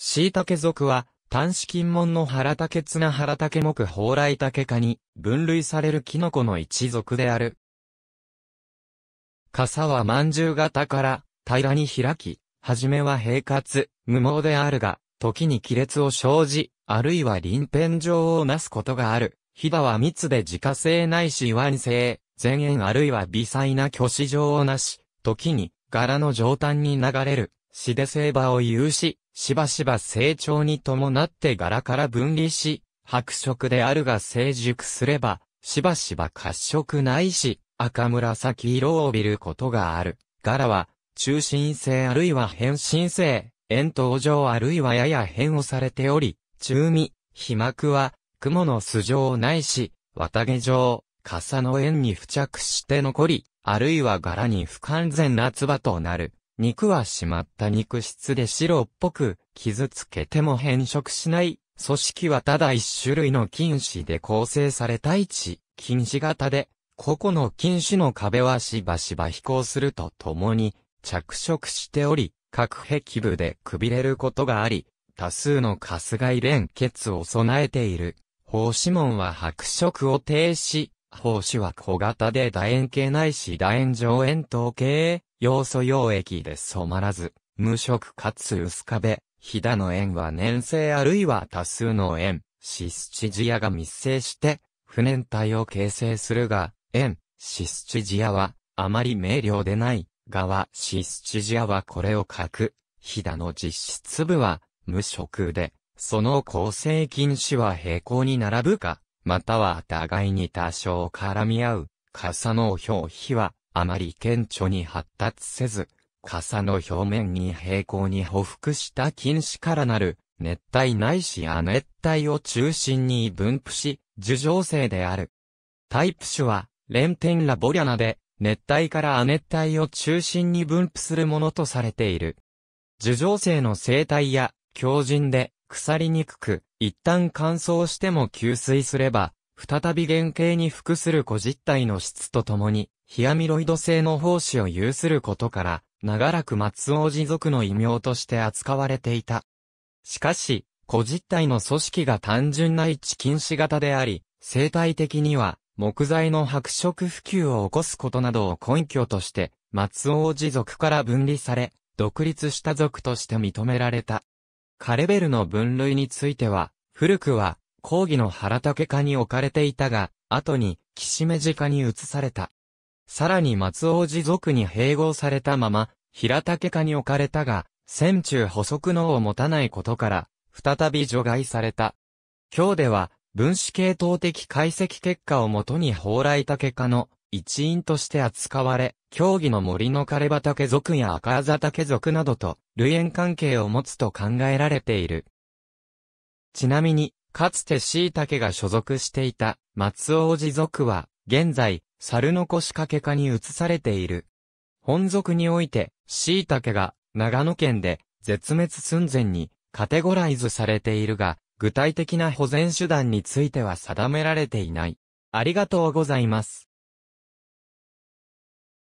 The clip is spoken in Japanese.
椎茸属は、単子金門の原竹綱原竹木蓬莱竹科に分類されるキノコの一属である。傘は饅頭型から平らに開き、はじめは平滑、無毛であるが、時に亀裂を生じ、あるいは臨片状をなすことがある。ヒダは密で自家製ないし腕製、前縁あるいは微細な虚子状をなし、時に柄の上端に流れる。しで成場を有し、しばしば成長に伴って柄から分離し、白色であるが成熟すれば、しばしば褐色ないし、赤紫色を帯びることがある。柄は、中心性あるいは変身性、円筒状あるいはやや変をされており、中身、皮膜は、雲の素状ないし、綿毛状、傘の円に付着して残り、あるいは柄に不完全な唾となる。肉はしまった肉質で白っぽく、傷つけても変色しない。組織はただ一種類の菌糸で構成された一、菌糸型で、個々の菌糸の壁はしばしば飛行するとともに、着色しており、各壁部でくびれることがあり、多数のカスイ連結を備えている。胞子門は白色を呈し、胞子は小型で楕円形ないし楕円上円筒形。要素溶液で染まらず、無色かつ薄壁、ひだの塩は粘性あるいは多数の塩、シスチジアが密生して、不粘体を形成するが、塩、シスチジアは、あまり明瞭でない、側、シスチジアはこれを書く。ひだの実質部は、無色で、その構成菌子は平行に並ぶか、または互いに多少絡み合う、傘の表皮は、あまり顕著に発達せず、傘の表面に平行に匍匐した菌糸からなる熱帯ないし亜熱帯を中心に分布し、樹状性である。タイプ種は、レンテンラボリャナで、熱帯から亜熱帯を中心に分布するものとされている。樹状性の生態や、強靭で、腐りにくく、一旦乾燥しても吸水すれば、再び原型に服する個実体の質とともに、ヒアミロイド性の胞子を有することから、長らく松王子族の異名として扱われていた。しかし、個実体の組織が単純な一菌子型であり、生態的には、木材の白色普及を起こすことなどを根拠として、松王子族から分離され、独立した族として認められた。カレベルの分類については、古くは、講義の原竹家に置かれていたが、後に、岸目寺に移された。さらに松王子族に併合されたまま、平竹家に置かれたが、戦中補足能を持たないことから、再び除外された。今日では、分子系統的解析結果をもとに蓬莱竹家の一員として扱われ、競技の森の枯葉竹族や赤座竹族などと、類縁関係を持つと考えられている。ちなみに、かつて椎茸が所属していた松尾寺族は、現在、猿の腰掛け家に移されている。本族において、椎茸が長野県で絶滅寸前にカテゴライズされているが、具体的な保全手段については定められていない。ありがとうございます。